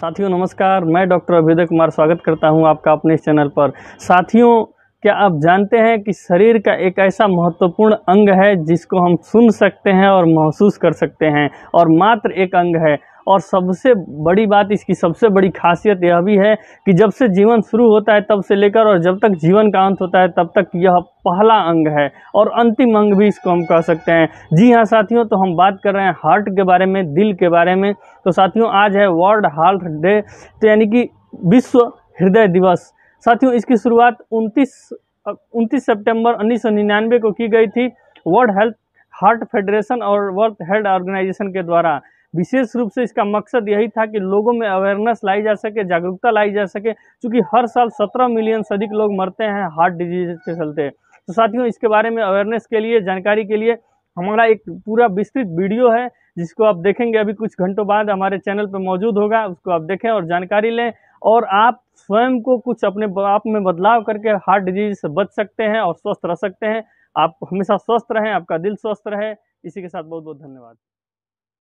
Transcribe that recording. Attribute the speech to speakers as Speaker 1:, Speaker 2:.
Speaker 1: साथियों नमस्कार मैं डॉक्टर अभ्युदय कुमार स्वागत करता हूं आपका अपने इस चैनल पर साथियों क्या आप जानते हैं कि शरीर का एक ऐसा महत्वपूर्ण अंग है जिसको हम सुन सकते हैं और महसूस कर सकते हैं और मात्र एक अंग है और सबसे बड़ी बात इसकी सबसे बड़ी खासियत यह भी है कि जब से जीवन शुरू होता है तब से लेकर और जब तक जीवन का अंत होता है तब तक यह पहला अंग है और अंतिम अंग भी इसको हम कह सकते हैं जी हाँ साथियों तो हम बात कर रहे हैं हार्ट के बारे में दिल के बारे में तो साथियों आज है वर्ल्ड हार्ट डे तो यानी कि विश्व हृदय दिवस साथियों इसकी शुरुआत 29 उनतीस सितंबर 1999 को की गई थी वर्ल्ड हेल्थ हार्ट फेडरेशन और वर्ल्ड हेल्थ ऑर्गेनाइजेशन के द्वारा विशेष रूप से इसका मकसद यही था कि लोगों में अवेयरनेस लाई जा सके जागरूकता लाई जा सके क्योंकि हर साल सत्रह मिलियन से अधिक लोग मरते हैं हार्ट डिजीज के चलते तो साथियों इसके बारे में अवेयरनेस के लिए जानकारी के लिए हमारा एक पूरा विस्तृत वीडियो है जिसको आप देखेंगे अभी कुछ घंटों बाद हमारे चैनल पर मौजूद होगा उसको आप देखें और जानकारी लें और आप स्वयं को कुछ अपने आप में बदलाव करके हार्ट डिजीज से बच सकते हैं और स्वस्थ रह सकते हैं आप हमेशा स्वस्थ रहें आपका दिल स्वस्थ रहे इसी के साथ बहुत बहुत धन्यवाद